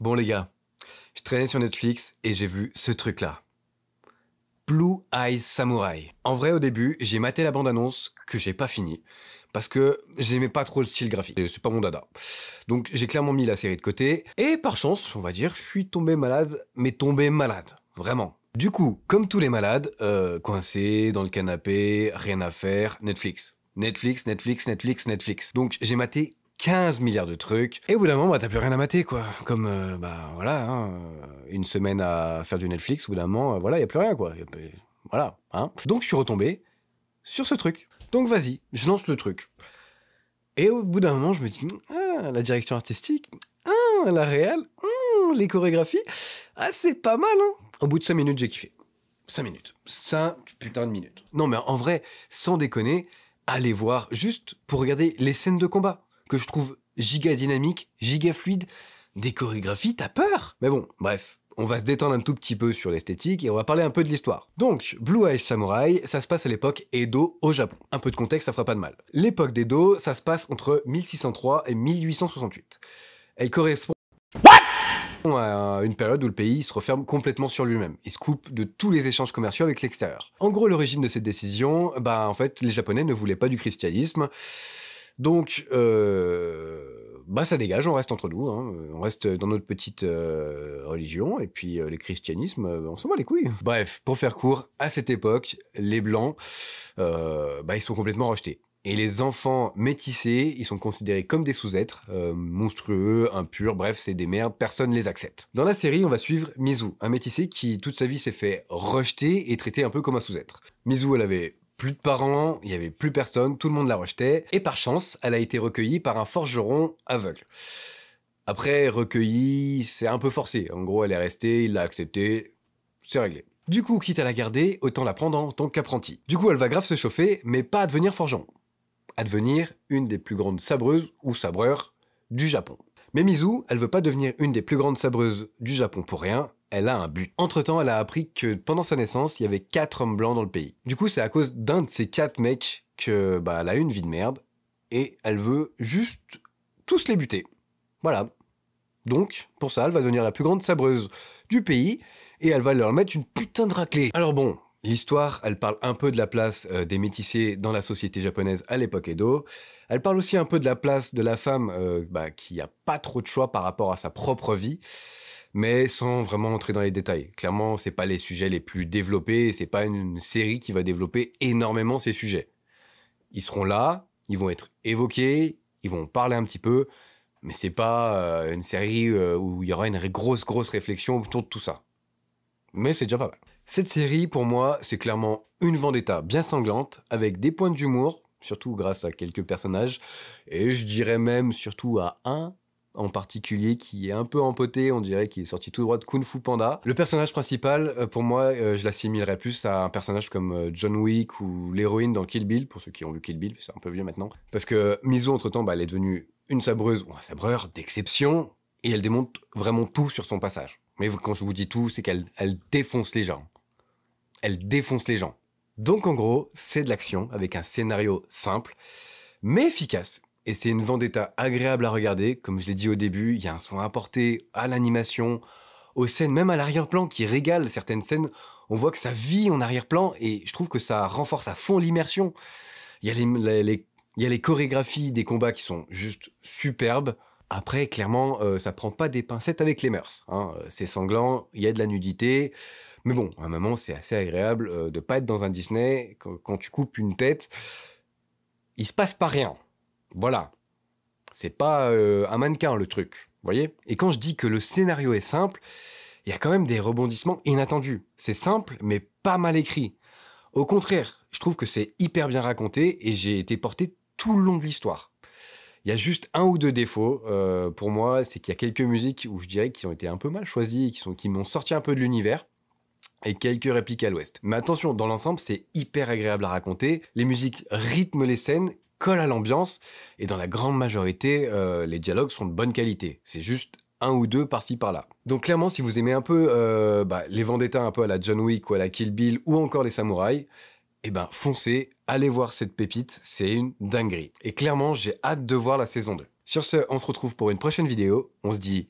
Bon les gars, je traînais sur Netflix et j'ai vu ce truc-là. Blue Eyes Samurai. En vrai, au début, j'ai maté la bande-annonce que j'ai pas fini parce que j'aimais pas trop le style graphique. C'est pas mon dada. Donc j'ai clairement mis la série de côté et par chance, on va dire, je suis tombé malade, mais tombé malade, vraiment. Du coup, comme tous les malades, euh, coincé dans le canapé, rien à faire, Netflix. Netflix, Netflix, Netflix, Netflix. Donc j'ai maté 15 milliards de trucs. Et au bout d'un moment, bah, t'as plus rien à mater, quoi. Comme, euh, bah, voilà, hein, une semaine à faire du Netflix, au bout d'un moment, euh, voilà, y a plus rien, quoi. voilà, hein. Donc, je suis retombé sur ce truc. Donc, vas-y, je lance le truc. Et au bout d'un moment, je me dis, hmm, ah, la direction artistique, ah, la réelle, hmm, les chorégraphies, ah, c'est pas mal, hein. Au bout de 5 minutes, j'ai kiffé. 5 minutes. 5 putains de minutes. Non, mais en vrai, sans déconner, allez voir juste pour regarder les scènes de combat que je trouve giga dynamique, giga fluide. Des chorégraphies, t'as peur Mais bon, bref, on va se détendre un tout petit peu sur l'esthétique et on va parler un peu de l'histoire. Donc, Blue Eyes Samurai, ça se passe à l'époque Edo au Japon. Un peu de contexte, ça fera pas de mal. L'époque d'Edo, ça se passe entre 1603 et 1868. Elle correspond à une période où le pays se referme complètement sur lui-même Il se coupe de tous les échanges commerciaux avec l'extérieur. En gros, l'origine de cette décision, bah en fait, les Japonais ne voulaient pas du christianisme donc, euh, bah, ça dégage, on reste entre nous, hein. on reste dans notre petite euh, religion, et puis euh, le christianisme, on s'en bat les couilles. Bref, pour faire court, à cette époque, les Blancs, bah, ils sont complètement rejetés. Et les enfants métissés, ils sont considérés comme des sous-êtres, monstrueux, impurs, bref, c'est des merdes, personne les accepte. Dans la série, on va suivre Mizu, un métissé qui toute sa vie s'est fait rejeter et traiter un peu comme un sous-être. Mizu, elle avait plus de parents, il n'y avait plus personne, tout le monde la rejetait, et par chance, elle a été recueillie par un forgeron aveugle. Après, recueillie, c'est un peu forcé. En gros, elle est restée, il l'a acceptée, c'est réglé. Du coup, quitte à la garder, autant la prendre en tant qu'apprentie. Du coup, elle va grave se chauffer, mais pas à devenir forgeron. À devenir une des plus grandes sabreuses ou sabreurs du Japon. Mais Mizu, elle veut pas devenir une des plus grandes sabreuses du Japon pour rien, elle a un but. Entre-temps, elle a appris que pendant sa naissance, il y avait quatre hommes blancs dans le pays. Du coup, c'est à cause d'un de ces quatre mecs que bah, elle a une vie de merde et elle veut juste tous les buter. Voilà. Donc, pour ça, elle va devenir la plus grande sabreuse du pays et elle va leur mettre une putain de raclée. Alors bon, l'histoire, elle parle un peu de la place euh, des métissés dans la société japonaise à l'époque Edo. Elle parle aussi un peu de la place de la femme euh, bah, qui a pas trop de choix par rapport à sa propre vie mais sans vraiment entrer dans les détails. Clairement, c'est pas les sujets les plus développés, c'est pas une série qui va développer énormément ces sujets. Ils seront là, ils vont être évoqués, ils vont parler un petit peu, mais c'est pas euh, une série euh, où il y aura une grosse grosse réflexion autour de tout ça. Mais c'est déjà pas mal. Cette série, pour moi, c'est clairement une vendetta bien sanglante, avec des points d'humour, surtout grâce à quelques personnages, et je dirais même surtout à un en particulier qui est un peu empoté, on dirait qu'il est sorti tout droit de Kung Fu Panda. Le personnage principal, euh, pour moi, euh, je l'assimilerais plus à un personnage comme euh, John Wick ou l'héroïne dans Kill Bill, pour ceux qui ont vu Kill Bill, c'est un peu vieux maintenant. Parce que Mizu, entre-temps, bah, elle est devenue une sabreuse ou un sabreur d'exception, et elle démonte vraiment tout sur son passage. Mais quand je vous dis tout, c'est qu'elle elle défonce les gens. Elle défonce les gens. Donc en gros, c'est de l'action avec un scénario simple, mais efficace, et c'est une vendetta agréable à regarder. Comme je l'ai dit au début, il y a un soin apporté à l'animation, aux scènes, même à l'arrière-plan qui régale certaines scènes. On voit que ça vit en arrière-plan et je trouve que ça renforce à fond l'immersion. Il y a les, chorégraphies des combats qui sont juste superbes. Après, clairement, euh, ça prend pas des pincettes avec les mœurs. Hein. Euh, c'est sanglant, il y a de la nudité. Mais bon, à un moment, c'est assez agréable euh, de pas être dans un Disney. Quand, tu coupes une tête, il se passe pas rien. Voilà. C'est pas euh, un mannequin le truc, vous voyez Et quand je dis que le scénario est simple, il y a quand même des rebondissements inattendus. C'est simple, mais pas mal écrit. Au contraire, je trouve que c'est hyper bien raconté et j'ai été porté tout le long de l'histoire. Il y a juste un ou deux défauts euh, pour moi, c'est qu'il y a quelques musiques où je dirais qui ont été un peu mal choisies, qui, qui m'ont sorti un peu de l'univers et quelques répliques à l'ouest. Mais attention, dans l'ensemble, c'est hyper agréable à raconter. Les musiques rythment les scènes colle à l'ambiance, et dans la grande majorité, euh, les dialogues sont de bonne qualité. C'est juste un ou deux par-ci par-là. Donc clairement, si vous aimez un peu euh, bah, les vendettas un peu à la John Wick ou à la Kill Bill ou encore les samouraïs, et eh ben foncez, allez voir cette pépite, c'est une dinguerie. Et clairement, j'ai hâte de voir la saison 2. Sur ce, on se retrouve pour une prochaine vidéo, on se dit